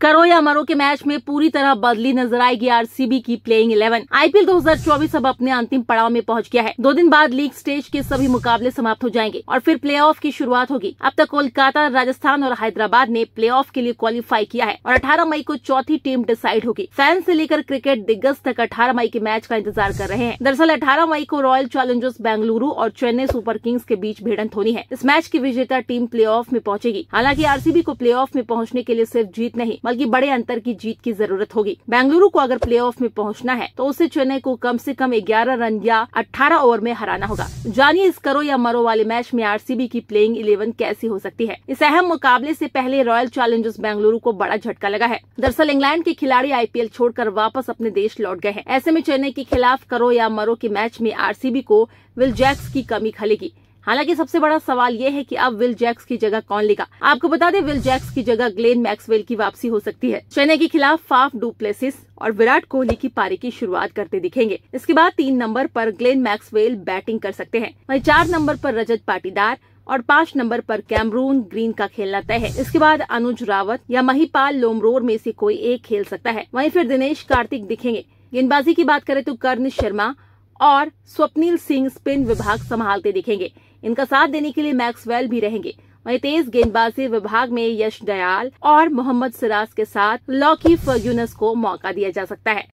करो या मरो के मैच में पूरी तरह बदली नजर आएगी आरसीबी की प्लेइंग 11 आईपीएल 2024 अब अपने अंतिम पड़ाव में पहुंच गया है दो दिन बाद लीग स्टेज के सभी मुकाबले समाप्त हो जाएंगे और फिर प्लेऑफ की शुरुआत होगी अब तक कोलकाता राजस्थान और हैदराबाद ने प्लेऑफ के लिए क्वालिफाई किया है और अठारह मई को चौथी टीम डिसाइड होगी फैंस ऐसी लेकर क्रिकेट दिग्गज तक अठारह मई के मैच का इंतजार कर रहे हैं दरअसल अठारह मई को रॉयल चैलेंजर्स बेंगलुरु और चेन्नई सुपर किंग्स के बीच भिड़ंत होनी है इस मैच की विजेता टीम प्ले में पहुंचेगी हालांकि आरसीबी को प्ले में पहुंचने के लिए सिर्फ जीत नहीं बल्कि बड़े अंतर की जीत की जरूरत होगी बेंगलुरु को अगर प्ले में पहुँचना है तो उसे चेन्नई को कम ऐसी कम ग्यारह रन या अठारह ओवर में हराना होगा जानिए इस करो या मरो वाले मैच में आर की प्लेइंग इलेवन कैसी हो सकती है इस अहम मुकाबले ऐसी पहले रॉयल चैलेंजर्स बेंगलुरु को बड़ा झटका लगा है दरअसल इंग्लैंड के खिलाड़ी आईपीएल छोड़कर वापस अपने देश लौट गए हैं ऐसे में चेन्नई के खिलाफ करो या मरो के मैच में आरसीबी को विल जैक्स की कमी खलेगी हालांकि सबसे बड़ा सवाल ये है कि अब विल जैक्स की जगह कौन लेगा आपको बता दें विल जैक्स की जगह ग्लेन मैक्सवेल की वापसी हो सकती है चेन्नई के खिलाफ फाफ डुप्लेसिस और विराट कोहली की पारी की शुरुआत करते दिखेंगे इसके बाद तीन नंबर पर ग्लेन मैक्सवेल बैटिंग कर सकते हैं वही चार नंबर पर रजत पाटीदार और पाँच नंबर पर कैमरून ग्रीन का खेलना तय है इसके बाद अनुज रावत या महिपाल लोमरोर में से कोई एक खेल सकता है वहीं फिर दिनेश कार्तिक दिखेंगे गेंदबाजी की बात करें तो कर्ण शर्मा और स्वप्निल सिंह स्पिन विभाग संभालते दिखेंगे इनका साथ देने के लिए मैक्सवेल भी रहेंगे वहीं तेज गेंदबाजी विभाग में यश दयाल और मोहम्मद सिराज के साथ लॉकी फर्ग्यूनस को मौका दिया जा सकता है